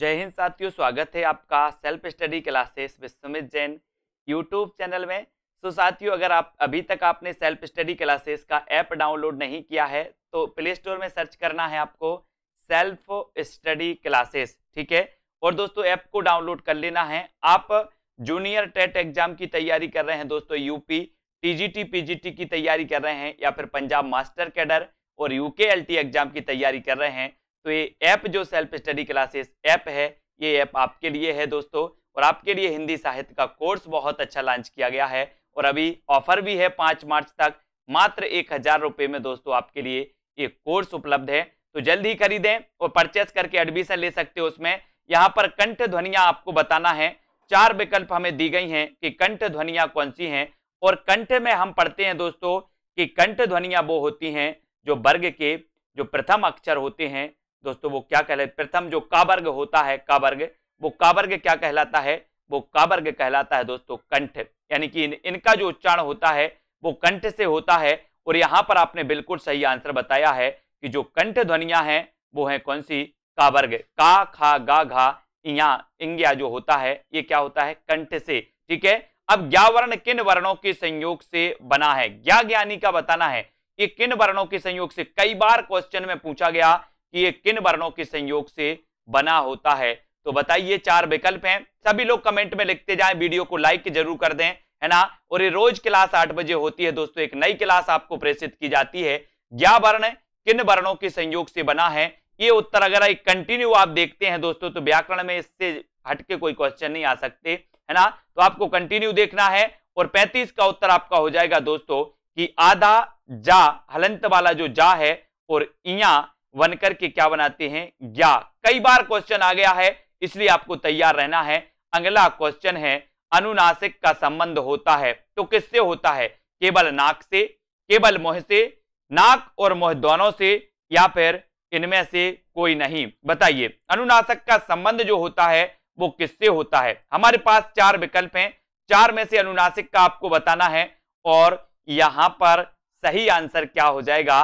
जय हिंद साथियों स्वागत है आपका self study classes Vishwamit Jain YouTube channel में सो साथियों अगर आप अभी तक आपने सेल्फ स्टडी क्लासेस का ऐप डाउनलोड नहीं किया है तो प्ले स्टोर में सर्च करना है आपको सेल्फ स्टडी क्लासेस ठीक है और दोस्तों ऐप को डाउनलोड कर लेना है आप जूनियर टेट एग्जाम की तैयारी कर रहे हैं दोस्तों यूपी टीजीटी पीजीटी की तैयारी कर रहे हैं या फिर पंजाब मास्टर कैडर और यूके एलटी एग्जाम की तैयारी कर रहे हैं तो ये ऐप जो सेल्फ स्टडी क्लासेस ऐप है ये ऐप आपके लिए है दोस्तों और आपके लिए हिंदी साहित्य का कोर्स बहुत अच्छा लॉन्च किया गया है और अभी ऑफर भी है पाँच मार्च तक मात्र एक हज़ार रुपये में दोस्तों आपके लिए ये कोर्स उपलब्ध है तो जल्द ही खरीदें और परचेस करके एडमिशन ले सकते हो उसमें यहाँ पर कंठ ध्वनिया आपको बताना है चार विकल्प हमें दी गई हैं कि कंठ ध्वनिया कौन सी हैं और कंठ में हम पढ़ते हैं दोस्तों कि कंठ ध्वनिया वो होती हैं जो वर्ग के जो प्रथम अक्षर होते हैं दोस्तों वो क्या कहलाए प्रथम जो काबर्ग होता है काबर्ग वो काबर्ग क्या कहलाता है वो काबर्ग कहलाता है दोस्तों कंठ यानी कि इन, इनका जो उच्चारण होता है वो कंठ से होता है और यहाँ पर आपने बिल्कुल सही आंसर बताया है कि जो कंठ ध्वनिया है वो है कौन सी काबर्ग का खा गा घा इया इंग्या जो होता है ये क्या होता है कंठ से ठीक है अब ज्ञावर्ण किन वर्णों के संयोग से बना है ज्ञा ज्ञानी का बताना है ये किन वर्णों के संयोग से कई बार क्वेश्चन में पूछा गया कि ये किन वर्णों के संयोग से बना होता है तो बताइए चार विकल्प हैं सभी लोग कमेंट में लिखते जाएं वीडियो को लाइक जरूर कर दें है ना और ये रोज क्लास आठ बजे होती है दोस्तों एक नई क्लास आपको प्रेषित की जाती है ज्ञा वर्ण किन वर्णों के संयोग से बना है ये उत्तर अगर एक कंटिन्यू आप देखते हैं दोस्तों तो व्याकरण में इससे हटके कोई क्वेश्चन नहीं आ सकते है ना तो आपको कंटिन्यू देखना है और पैंतीस का उत्तर आपका हो जाएगा दोस्तों कि आधा जा हलंत वाला जो जा है और इया वन करके क्या बनाते हैं ज्ञा कई बार क्वेश्चन आ गया है इसलिए आपको तैयार रहना है अगला क्वेश्चन है अनुनासिक का संबंध होता है तो किससे होता है केवल नाक से केवल मोह से नाक और मोह दोनों से या फिर इनमें से कोई नहीं बताइए अनुनाशक का संबंध जो होता है वो किससे होता है हमारे पास चार विकल्प हैं चार में से अनुनासिक का आपको बताना है और यहां पर सही आंसर क्या हो जाएगा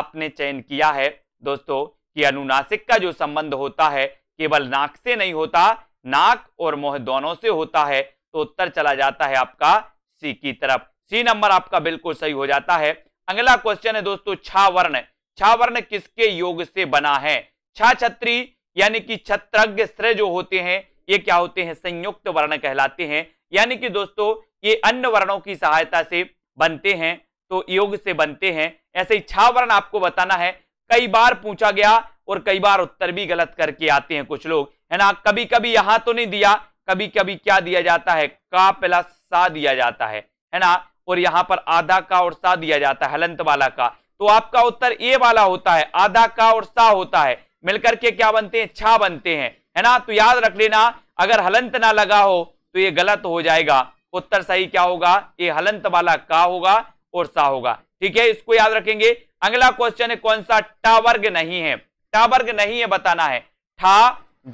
आपने चयन किया है दोस्तों कि अनुनासिक का जो संबंध होता है केवल नाक से नहीं होता नाक और मोह दोनों से होता है तो उत्तर चला जाता है आपका सी की तरफ सी नंबर आपका बिल्कुल सही हो जाता है अगला क्वेश्चन है दोस्तों छा वर्ण छा वर्ण किसके योग से बना है छा छत्री यानी कि छत्रज्ञ श्रेय जो होते हैं ये क्या होते हैं संयुक्त वर्ण कहलाते हैं यानी कि दोस्तों ये अन्य वर्णों की सहायता से बनते हैं तो योग से बनते हैं ऐसे ही छा वर्ण आपको बताना है कई बार पूछा गया और कई बार उत्तर भी गलत करके आते हैं कुछ लोग है ना कभी कभी यहां तो नहीं दिया कभी कभी क्या दिया जाता है का प्लस सा दिया जाता है है ना और यहां पर आधा का और सा दिया जाता है हलंत वाला का तो आपका उत्तर ए वाला होता है आधा का और सा होता है मिलकर के क्या बनते हैं छा बनते हैं है ना तो याद रख लेना अगर हलंत ना लगा हो तो ये गलत हो जाएगा उत्तर सही क्या होगा ये हलंत वाला का होगा और सा होगा ठीक है इसको याद रखेंगे अगला क्वेश्चन है कौन सा टावर्ग नहीं है टावर्ग नहीं है बताना है ठा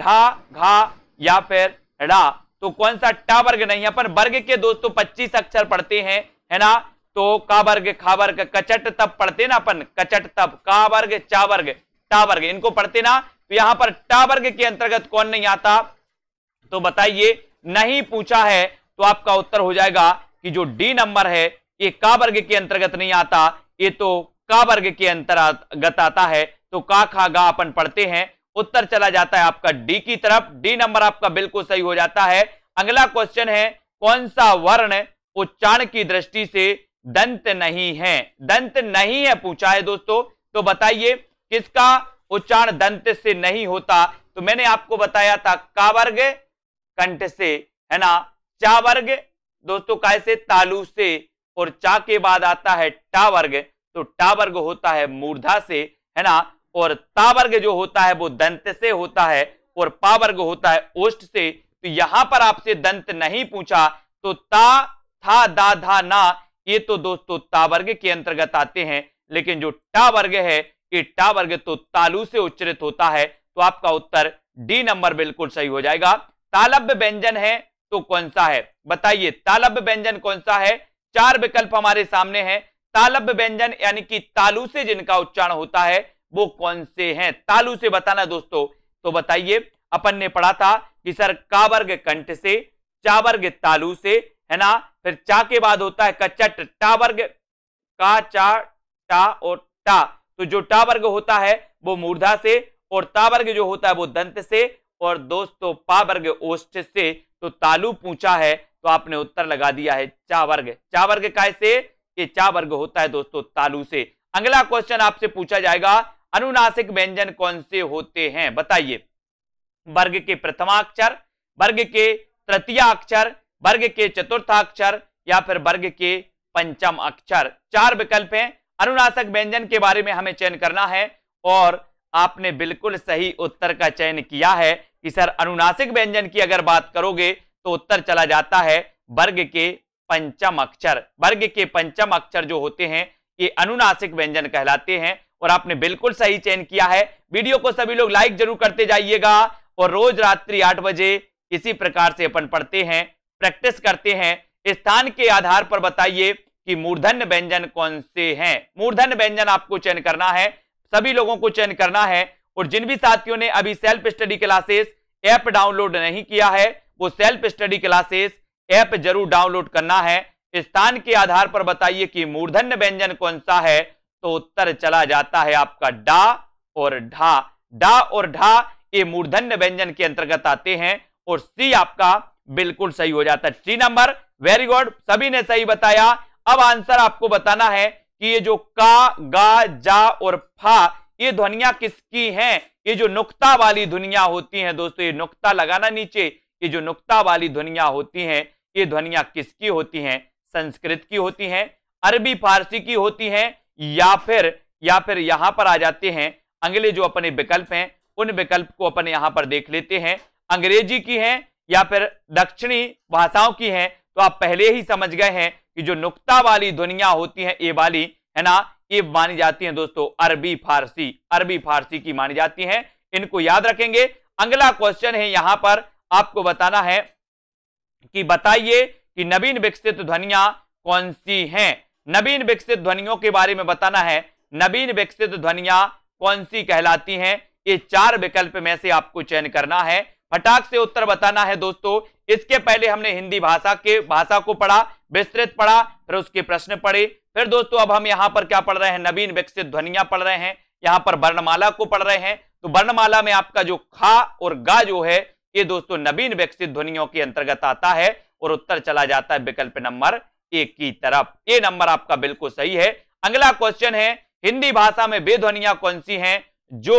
ढा घा या फिर रा तो कौन सा टावर्ग नहीं है अपन वर्ग के दोस्तों पच्चीस अक्षर पढ़ते हैं है ना तो का वर्ग खा वर्ग कचट तब पढ़ते ना अपन कचट तब का वर्ग चा वर्ग इनको पढ़ते ना तो यहां पर टावर्ग के अंतर्गत कौन नहीं आता तो बताइए नहीं पूछा है तो आपका उत्तर हो जाएगा कि जो डी नंबर है ये का वर्ग के अंतर्गत नहीं आता ये तो का वर्ग के अंतर्गत आता है तो का खा गा अपन पढ़ते हैं उत्तर चला जाता है आपका डी की तरफ डी नंबर आपका बिल्कुल सही हो जाता है अगला क्वेश्चन है कौन सा वर्ण उच्चारण की दृष्टि से दंत नहीं है दंत नहीं है पूछा है दोस्तों तो बताइए किसका उच्चारण दंत से नहीं होता तो मैंने आपको बताया था का वर्ग कंठ से है ना चा वर्ग दोस्तों कैसे तालु से और चा के बाद आता है टा वर्ग तो टा वर्ग होता है मूर्धा से है ना और ता वर्ग जो होता है वो दंत से होता है और पा वर्ग होता है ओष्ट से तो यहां पर आपसे दंत नहीं पूछा तो ता था दा धा ना ये तो दोस्तों ता वर्ग के अंतर्गत आते हैं लेकिन जो टा वर्ग है ये टा वर्ग तो तालु से उच्चरित होता है तो आपका उत्तर डी नंबर बिल्कुल सही हो जाएगा तालब्य व्यंजन है तो कौन सा है बताइए तालब्य व्यंजन कौन सा है चार विकल्प हमारे सामने हैं तालब व्यंजन यानी कि तालु से जिनका उच्चारण होता है वो कौन से हैं तालु से बताना दोस्तों तो बताइए अपन ने पढ़ा था कि सर वर्ग कंठ से वर्ग तालु से है ना फिर चा के बाद होता है कचट वर्ग का चा टा और टा तो जो टावर्ग होता है वो मूर्धा से और वर्ग जो होता है वो दंत से और दोस्तों पावर्ग ओष्ठ से तो तालु पूछा है तो आपने उत्तर लगा दिया है चावर्ग चावर्ग काय से ये चा वर्ग होता है दोस्तों तालु से अगला क्वेश्चन आपसे पूछा जाएगा अनुनासिक व्यंजन कौन से होते हैं बताइए वर्ग के प्रथमाक्षर वर्ग के तृतीय अक्षर वर्ग के चतुर्थाक्षर या फिर वर्ग के पंचम अक्षर चार विकल्प हैं अनुनासक व्यंजन के बारे में हमें चयन करना है और आपने बिल्कुल सही उत्तर का चयन किया है कि सर अनुनासिक व्यंजन की अगर बात करोगे तो उत्तर चला जाता है वर्ग के पंचम अक्षर वर्ग के पंचम अक्षर जो होते हैं ये अनुनासिक व्यंजन कहलाते हैं और आपने बिल्कुल सही चयन किया है वीडियो को सभी लोग लाइक जरूर करते जाइएगा और रोज रात्रि आठ बजे इसी प्रकार से अपन पढ़ते हैं प्रैक्टिस करते हैं स्थान के आधार पर बताइए कि मूर्धन व्यंजन कौन से हैं मूर्धन व्यंजन आपको चयन करना है सभी लोगों को चयन करना है और जिन भी साथियों ने अभी self study classes app download नहीं किया है वो सेल्फ स्टडी क्लासेस ऐप जरूर डाउनलोड करना है स्थान के आधार पर बताइए कि मूर्धन्य व्यंजन कौन सा है तो उत्तर चला जाता है आपका डा और ढा डा और ढा ये मूर्धन्य व्यंजन के अंतर्गत आते हैं और सी आपका बिल्कुल सही हो जाता है सी नंबर वेरी गुड सभी ने सही बताया अब आंसर आपको बताना है कि ये जो का गा जा और फा ये ध्वनिया किसकी हैं ये जो नुक्ता वाली ध्वनिया होती हैं दोस्तों ये नुक्ता लगाना नीचे कि जो नुक्ता वाली ध्वनियाँ होती हैं ये ध्वनियाँ किसकी होती हैं संस्कृत की होती हैं अरबी फारसी की होती हैं या फिर या फिर यहाँ पर आ जाते हैं अगले जो अपने विकल्प हैं उन विकल्प को अपने यहाँ पर देख लेते हैं अंग्रेजी की हैं या फिर दक्षिणी भाषाओं की हैं तो आप पहले ही समझ गए हैं कि जो नुक्ता वाली ध्वनिया होती हैं ये वाली है ना ये मानी जाती हैं दोस्तों अरबी फारसी अरबी फारसी की मानी जाती हैं इनको याद रखेंगे अगला क्वेश्चन है यहाँ पर आपको बताना है कि बताइए कि नवीन विकसित ध्वनिया कौन सी हैं नवीन विकसित ध्वनियों के बारे में बताना है नवीन विकसित ध्वनिया कौन सी कहलाती हैं ये चार विकल्प में से आपको चयन करना है फटाक से उत्तर बताना है दोस्तों इसके पहले हमने हिंदी भाषा के भाषा को पढ़ा विस्तृत पढ़ा फिर उसके प्रश्न पढ़े फिर दोस्तों अब हम यहाँ पर क्या पढ़ रहे हैं नवीन विकसित ध्वनिया पढ़ रहे हैं यहाँ पर वर्णमाला को पढ़ रहे हैं तो वर्णमाला में आपका जो खा और गा जो है ये दोस्तों नवीन विकसित ध्वनियों के अंतर्गत आता है और उत्तर चला जाता है विकल्प नंबर एक की तरफ ये नंबर आपका बिल्कुल सही है अगला क्वेश्चन है हिंदी भाषा में वे ध्वनिया कौन सी हैं जो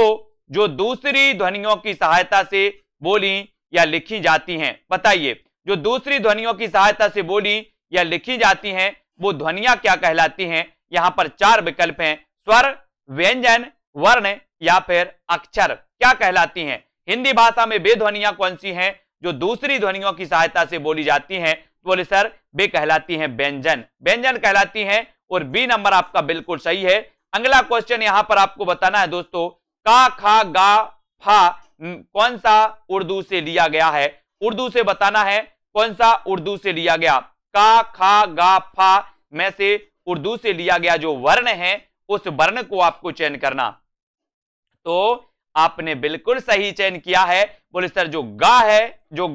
जो दूसरी ध्वनियों की सहायता से बोली या लिखी जाती हैं बताइए जो दूसरी ध्वनियों की सहायता से बोली या लिखी जाती हैं वो ध्वनिया क्या कहलाती हैं यहां पर चार विकल्प हैं स्वर व्यंजन वर्ण या फिर अक्षर क्या कहलाती हैं हिंदी भाषा में वे ध्वनियां कौन सी हैं जो दूसरी ध्वनियों की सहायता से बोली जाती हैं तो बोले सर वे कहलाती हैं व्यंजन व्यंजन कहलाती हैं और बी नंबर आपका बिल्कुल सही है अगला क्वेश्चन यहां पर आपको बताना है दोस्तों का खा गा फा कौन सा उर्दू से लिया गया है उर्दू से बताना है कौन सा उर्दू से लिया गया का खा गा फा में से उर्दू से लिया गया जो वर्ण है उस वर्ण को आपको चयन करना तो आपने बिल्कुल सही चयन किया है बोले सर जो गा है जो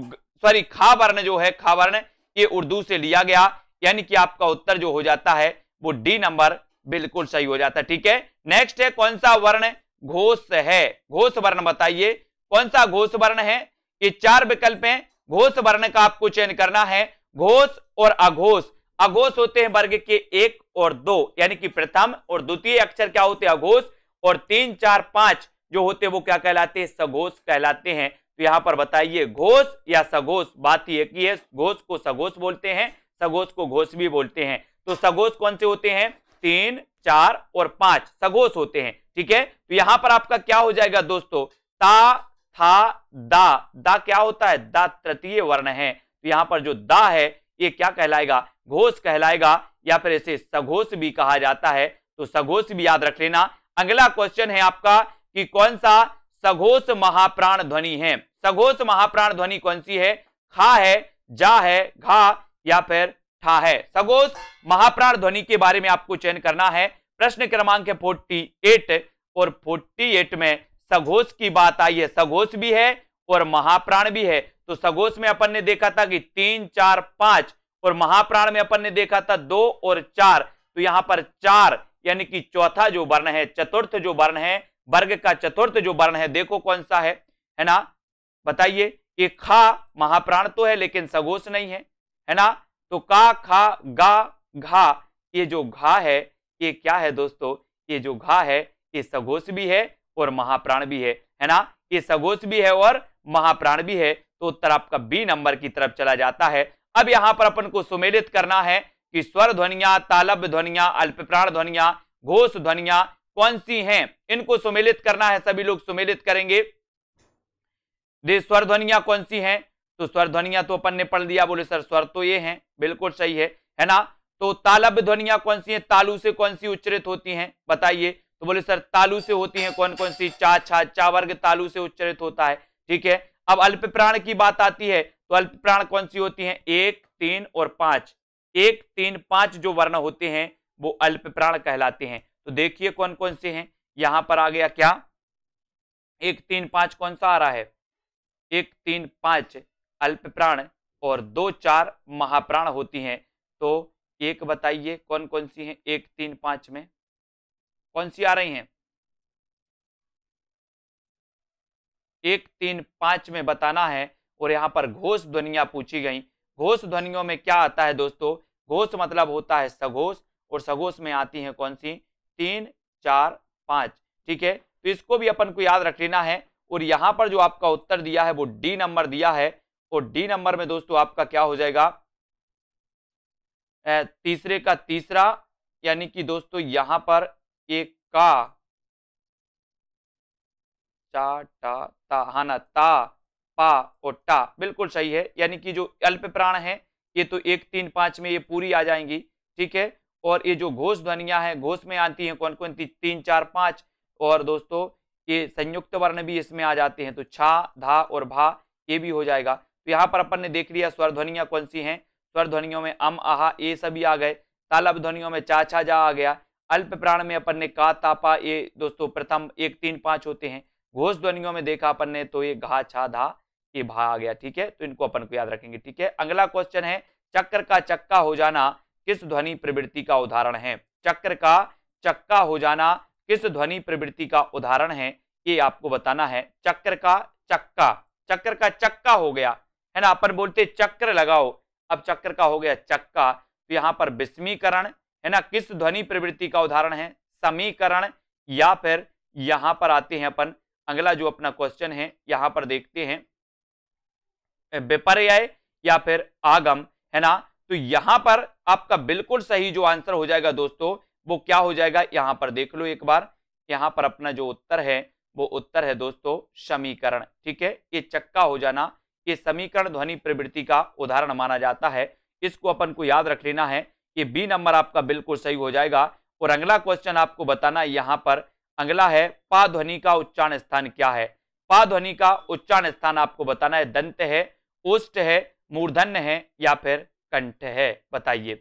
सॉरी खा वर्ण जो है खा वर्ण ये उर्दू से लिया गया यानी कि आपका उत्तर जो हो जाता है वो डी नंबर बिल्कुल सही हो जाता है ठीक है नेक्स्ट है कौन सा वर्ण घोष है घोष वर्ण बताइए कौन सा घोष वर्ण है ये चार विकल्प है घोष वर्ण का आपको चयन करना है घोष और अघोष अघोष होते हैं वर्ग के एक और दो यानी कि प्रथम और द्वितीय अक्षर क्या होते हैं अघोष और तीन चार पांच जो होते हैं वो क्या कहलाते हैं सघोष कहलाते हैं तो यहाँ पर बताइए घोष या सघोष बात यह की है घोष को सघोष बोलते हैं सघोष को घोष भी बोलते हैं तो सघोष कौन से होते हैं तीन चार और पांच सघोष होते हैं ठीक है तो यहां पर आपका क्या हो जाएगा दोस्तों ता था दा दा क्या होता है दा तृतीय वर्ण है तो यहां पर जो दा है ये क्या कहलाएगा घोष कहलाएगा या फिर इसे सघोष भी कहा जाता है तो सघोष भी याद रख लेना अगला क्वेश्चन है आपका कि कौन सा सघोष महाप्राण ध्वनि है सघोष महाप्राण ध्वनि कौन सी है खा है जा है घा या फिर ठा है सघोष महाप्राण ध्वनि के बारे में आपको चयन करना है प्रश्न क्रमांक फोर्टी एट और फोर्टी एट में सघोष की बात आई है सघोष भी है और महाप्राण भी है तो सघोष में अपन ने देखा था कि तीन चार पांच और महाप्राण में अपन ने देखा था दो और चार तो यहां पर चार यानी कि चौथा जो वर्ण है चतुर्थ जो वर्ण है वर्ग का चतुर्थ जो वर्ण है देखो कौन सा है है ना बताइए कि खा महाप्राण तो है लेकिन सगोष नहीं है है ना तो का खा गा घा ये जो घा है ये क्या है दोस्तों ये जो घा है ये सगोष भी है और महाप्राण भी है है ना ये सगोष भी है और महाप्राण भी है तो उत्तर आपका बी नंबर की तरफ चला जाता है अब यहां पर अपन को सुमेलित करना है कि स्वर ध्वनिया तालब ध्वनिया अल्प प्राण ध्वनिया घोष ध्वनिया कौन सी हैं इनको सुमेलित करना है सभी लोग सुमेलित करेंगे स्वर ध्वनिया कौन सी हैं तो स्वर ध्वनिया तो अपन ने पढ़ दिया बोले सर स्वर तो ये हैं बिल्कुल सही है है ना तो तालब ध्वनिया कौन सी है तालु से कौन सी उच्चरित होती हैं बताइए तो बोले सर तालु से होती हैं कौन कौन सी चा छा चा वर्ग तालु से उच्चरित होता है ठीक है अब अल्प प्राण की बात आती है तो अल्प प्राण कौन सी होती है एक तीन और पांच एक तीन पांच जो वर्ण होते हैं वो अल्प प्राण कहलाते हैं तो देखिए कौन कौन से हैं यहां पर आ गया क्या एक तीन पांच कौन सा आ रहा है एक तीन पांच अल्प प्राण और दो चार महाप्राण होती हैं तो एक बताइए कौन कौन सी हैं एक तीन पांच में कौन सी आ रही हैं एक तीन पांच में बताना है और यहां पर घोष ध्वनिया पूछी गई घोष ध्वनियों में क्या आता है दोस्तों घोष मतलब होता है सघोष और सघोष में आती हैं कौन सी तीन चार पाँच ठीक है तो इसको भी अपन को याद रख लेना है और यहाँ पर जो आपका उत्तर दिया है वो डी नंबर दिया है और डी नंबर में दोस्तों आपका क्या हो जाएगा तीसरे का तीसरा यानी कि दोस्तों यहां पर एक का चा टा ता ना ता पा और टा बिल्कुल सही है यानी कि जो अल्प प्राण है ये तो एक तीन पांच में ये पूरी आ जाएंगी ठीक है और ये जो घोष ध्वनियाँ हैं घोष में आती हैं कौन कौन सी तीन चार पाँच और दोस्तों ये संयुक्त वर्ण भी इसमें आ जाते हैं तो छा धा और भा ये भी हो जाएगा तो यहाँ पर अपन ने देख लिया स्वर ध्वनियाँ कौन सी हैं स्वर ध्वनियों में अम आहा ये सभी आ गए तालब ध्वनियों में चा छा जा आ गया अल्प प्राण में अपन ने का तापा ये दोस्तों प्रथम एक तीन पाँच होते हैं घोष ध्वनियों में देखा अपन ने तो ये घा छा धा ये भा आ गया ठीक है तो इनको अपन को याद रखेंगे ठीक है अगला क्वेश्चन है चक्र का चक्का हो जाना किस ध्वनि प्रवृत्ति का उदाहरण है चक्र का चक्का हो जाना किस ध्वनि प्रवृत्ति का उदाहरण है ये आपको बताना है चक्र का चक्का चक्र का चक्का हो गया है ना अपन बोलते चक्र लगाओ अब चक्र का हो गया चक्का तो यहां पर विस्मीकरण है ना किस ध्वनि प्रवृत्ति का उदाहरण है समीकरण या फिर यहां पर आते हैं अपन अगला जो अपना क्वेश्चन है यहां पर देखते हैं विपर्य या फिर आगम है ना तो यहां पर आपका बिल्कुल सही जो आंसर हो जाएगा दोस्तों वो क्या हो जाएगा यहां पर देख लो एक बार यहां पर अपना जो उत्तर है वो उत्तर है दोस्तों समीकरण ठीक है ये चक्का हो जाना ये समीकरण ध्वनि प्रवृत्ति का उदाहरण माना जाता है इसको अपन को याद रख लेना है ये बी नंबर आपका बिल्कुल सही हो जाएगा और अगला क्वेश्चन आपको बताना यहाँ पर अगला है पा ध्वनि का उच्चारण स्थान क्या है पा ध्वनि का उच्चारण स्थान आपको बताना है दंत है उष्ट है मूर्धन्य है या फिर कंठ है बताइए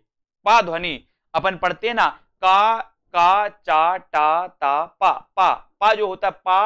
पा ध्वनि अपन पढ़ते ना का का चा टा ता पा पा पा जो होता है पा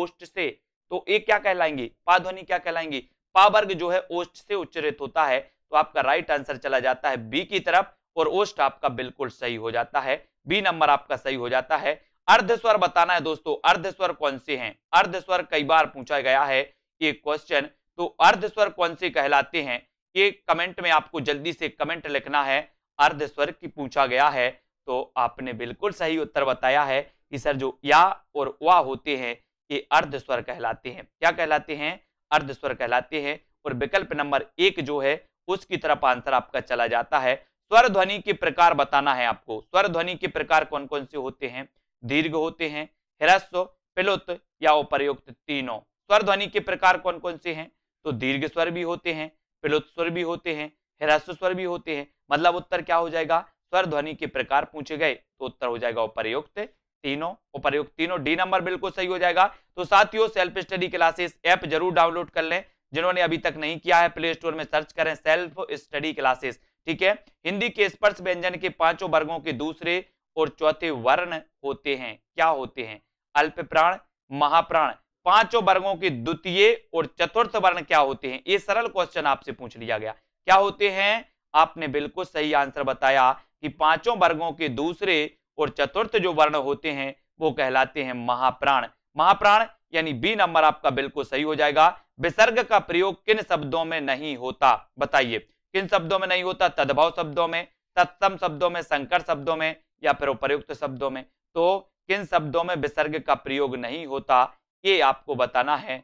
ओष्ट से तो ये क्या कहलाएंगे पा ध्वनि क्या कहलाएंगे पा वर्ग जो है ओष्ट से उच्चरित होता है तो आपका राइट आंसर चला जाता है बी की तरफ और ओष्ट आपका बिल्कुल सही हो जाता है बी नंबर आपका सही हो जाता है अर्ध स्वर बताना है दोस्तों अर्ध स्वर कौन से हैं अर्ध स्वर कई बार पूछा गया है ये क्वेश्चन तो अर्ध स्वर कौन से कहलाते हैं ये कमेंट में आपको जल्दी से कमेंट लिखना है अर्ध स्वर की पूछा गया है तो आपने बिल्कुल सही उत्तर बताया है कि सर जो या और वा होते हैं ये अर्ध स्वर कहलाते हैं क्या कहलाते हैं अर्ध स्वर कहलाते हैं और विकल्प नंबर एक जो है उसकी तरफ आंसर आपका चला जाता है स्वर ध्वनि के प्रकार बताना है आपको स्वर ध्वनि के प्रकार कौन कौन से होते हैं दीर्घ होते हैं हिरस्व पिलुत या उपरयुक्त तीनों स्वर ध्वनि के प्रकार कौन कौन से हैं तो दीर्घ स्वर भी होते हैं स्वर भी होते हैं हिरास्त स्वर भी होते हैं मतलब उत्तर क्या हो जाएगा स्वर ध्वनि के प्रकार पूछे गए तो उत्तर हो जाएगा उपरयुक्त तीनों उपरयुक्त तीनों डी नंबर बिल्कुल सही हो जाएगा तो साथियों सेल्फ स्टडी क्लासेस ऐप जरूर डाउनलोड कर लें जिन्होंने अभी तक नहीं किया है प्ले स्टोर में सर्च करें सेल्फ स्टडी क्लासेस ठीक है हिंदी के स्पर्श व्यंजन के पांचों वर्गों के दूसरे और चौथे वर्ण होते हैं क्या होते हैं अल्प प्राण महाप्राण पांचों वर्गों के द्वितीय और चतुर्थ वर्ण क्या होते हैं ये सरल क्वेश्चन आपसे पूछ लिया गया क्या होते हैं आपने बिल्कुल सही आंसर बताया कि पांचों वर्गों के दूसरे और चतुर्थ जो वर्ण होते हैं वो कहलाते हैं महाप्राण महाप्राण यानी बी नंबर आपका बिल्कुल सही हो जाएगा विसर्ग का प्रयोग किन शब्दों में नहीं होता बताइए किन शब्दों में नहीं होता तद्भव शब्दों में तत्सम शब्दों में संकर शब्दों में या फिर उपयुक्त शब्दों में तो किन शब्दों में विसर्ग का प्रयोग नहीं होता ये आपको बताना है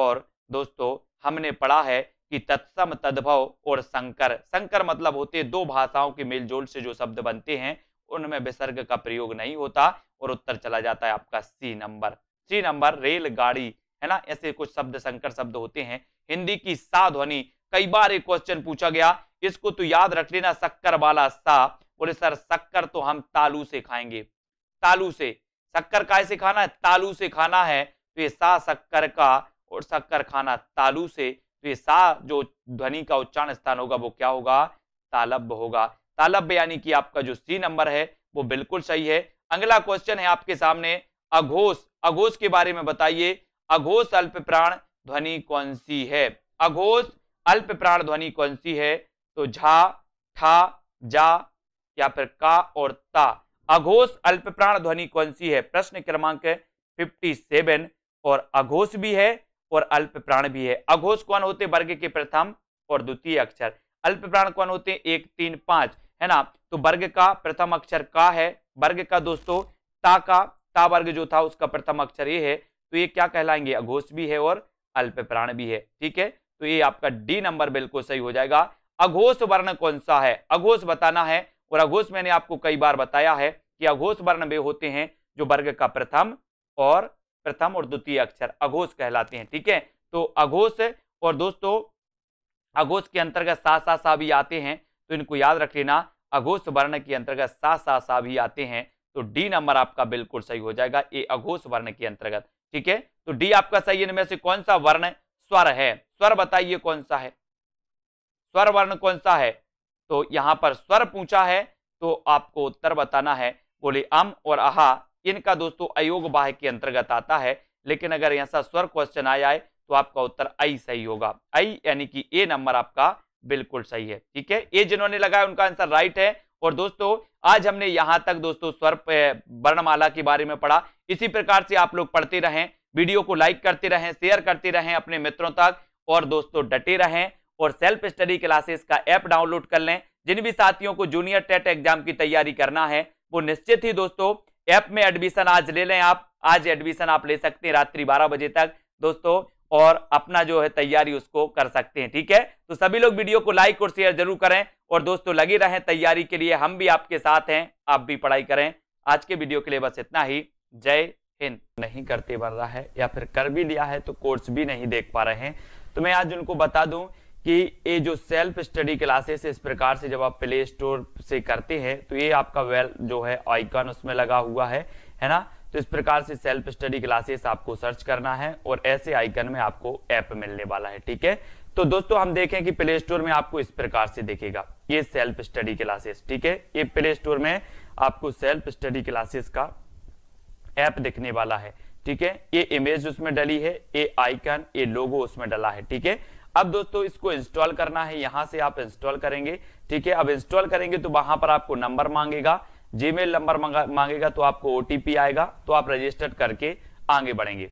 और दोस्तों हमने पढ़ा है कि तत्सम तद्भव और संकर संकर मतलब होते दो भाषाओं के मेलजोल से जो शब्द बनते हैं उनमें विसर्ग का प्रयोग नहीं होता और उत्तर चला जाता है आपका सी नंबर सी नंबर रेलगाड़ी है ना ऐसे कुछ शब्द संकर शब्द होते हैं हिंदी की सा ध्वनि कई बार एक क्वेश्चन पूछा गया इसको तो याद रख लेना शक्कर वाला सा बोले सर शक्कर तो हम तालू से खाएंगे तालू से शक्कर कैसे से खाना है तालू से खाना है तो ये सा शक्कर का और शक्कर खाना तालू से तो ये सा जो ध्वनि का उच्चारण स्थान होगा वो क्या होगा तालब होगा तालब यानी कि आपका जो सी नंबर है वो बिल्कुल सही है अगला क्वेश्चन है आपके सामने अघोष अघोष के बारे में बताइए अघोष अल्प प्राण ध्वनि कौन सी है अघोष अल्प प्राण ध्वनि कौन सी है तो झा ठा जा या फिर का और ता अघोष अल्प प्राण ध्वनि कौन सी है प्रश्न क्रमांक फिफ्टी सेवन और अघोष भी है और अल्प प्राण भी है अघोष कौन होते वर्ग के प्रथम और द्वितीय अक्षर अल्प प्राण कौन होते हैं एक तीन पांच है ना तो वर्ग का प्रथम अक्षर का है वर्ग का दोस्तों ता का ता वर्ग जो था उसका प्रथम अक्षर ये है तो ये क्या कहलाएंगे अघोष भी है और अल्प प्राण भी है ठीक है तो ये आपका डी नंबर बिल्कुल सही हो जाएगा अघोष वर्ण कौन सा है अघोष बताना है और अघोष मैंने आपको कई बार बताया है कि अघोष वर्ण वे होते हैं जो वर्ग का प्रथम और प्रथम और द्वितीय अक्षर अघोष कहलाते हैं ठीक है तो अघोष और दोस्तों अघोष के अंतर्गत सा सा सा भी आते हैं तो इनको याद रख लेना अघोष वर्ण के अंतर्गत सा सा सा भी आते हैं तो डी नंबर आपका बिल्कुल सही हो जाएगा ए अघोष वर्ण के अंतर्गत ठीक है तो डी आपका सही इनमें से कौन सा वर्ण स्वर है स्वर बताइए कौन सा है स्वर वर्ण कौन सा है तो यहां पर स्वर पूछा है तो आपको उत्तर बताना है बोले अम और आहा इनका दोस्तों अयोग बाह के अंतर्गत आता है लेकिन अगर ऐसा स्वर क्वेश्चन आया है तो आपका उत्तर आई सही होगा आई यानी कि ए नंबर आपका बिल्कुल सही है ठीक है ए जिन्होंने लगाया उनका आंसर राइट है और दोस्तों आज हमने यहां तक दोस्तों स्वर वर्णमाला के बारे में पढ़ा इसी प्रकार से आप लोग पढ़ते रहें वीडियो को लाइक करते रहें शेयर करते रहें अपने मित्रों तक और दोस्तों डटे रहें और सेल्फ स्टडी क्लासेस का ऐप डाउनलोड कर लें जिन भी साथियों को जूनियर टेट एग्जाम की तैयारी करना है वो निश्चित ही दोस्तों ऐप में एडमिशन आज ले लें आप आज एडमिशन आप ले सकते हैं रात्रि बारह बजे तक दोस्तों और अपना जो है तैयारी उसको कर सकते हैं ठीक है तो सभी लोग वीडियो को लाइक और शेयर जरूर करें और दोस्तों लगे रहें तैयारी के लिए हम भी आपके साथ हैं आप भी पढ़ाई करें आज के वीडियो के लिए बस इतना ही जय हिंद नहीं करते बढ़ रहा है या फिर कर भी लिया है तो कोर्स भी नहीं देख पा रहे हैं तो मैं आज उनको बता दूं कि ये जो सेल्फ स्टडी क्लासेस इस प्रकार से जब आप प्ले स्टोर से करते हैं तो ये आपका वेल जो है आइकन उसमें लगा हुआ है है ना तो इस प्रकार से सेल्फ स्टडी क्लासेस आपको सर्च करना है और ऐसे आइकन में आपको ऐप मिलने वाला है ठीक है तो दोस्तों हम देखें कि प्ले स्टोर में आपको इस प्रकार से देखेगा ये सेल्फ स्टडी क्लासेस ठीक है ये प्ले स्टोर में आपको सेल्फ स्टडी क्लासेस का ऐप दिखने वाला है ठीक है ये इमेज उसमें डली है ये आइकन ये लोगो उसमें डला है ठीक है अब दोस्तों इसको इंस्टॉल करना है यहां से आप इंस्टॉल करेंगे ठीक है अब इंस्टॉल करेंगे तो वहां पर आपको नंबर मांगेगा जीमेल नंबर मांगेगा तो आपको ओटीपी आएगा तो आप रजिस्टर्ड करके आगे बढ़ेंगे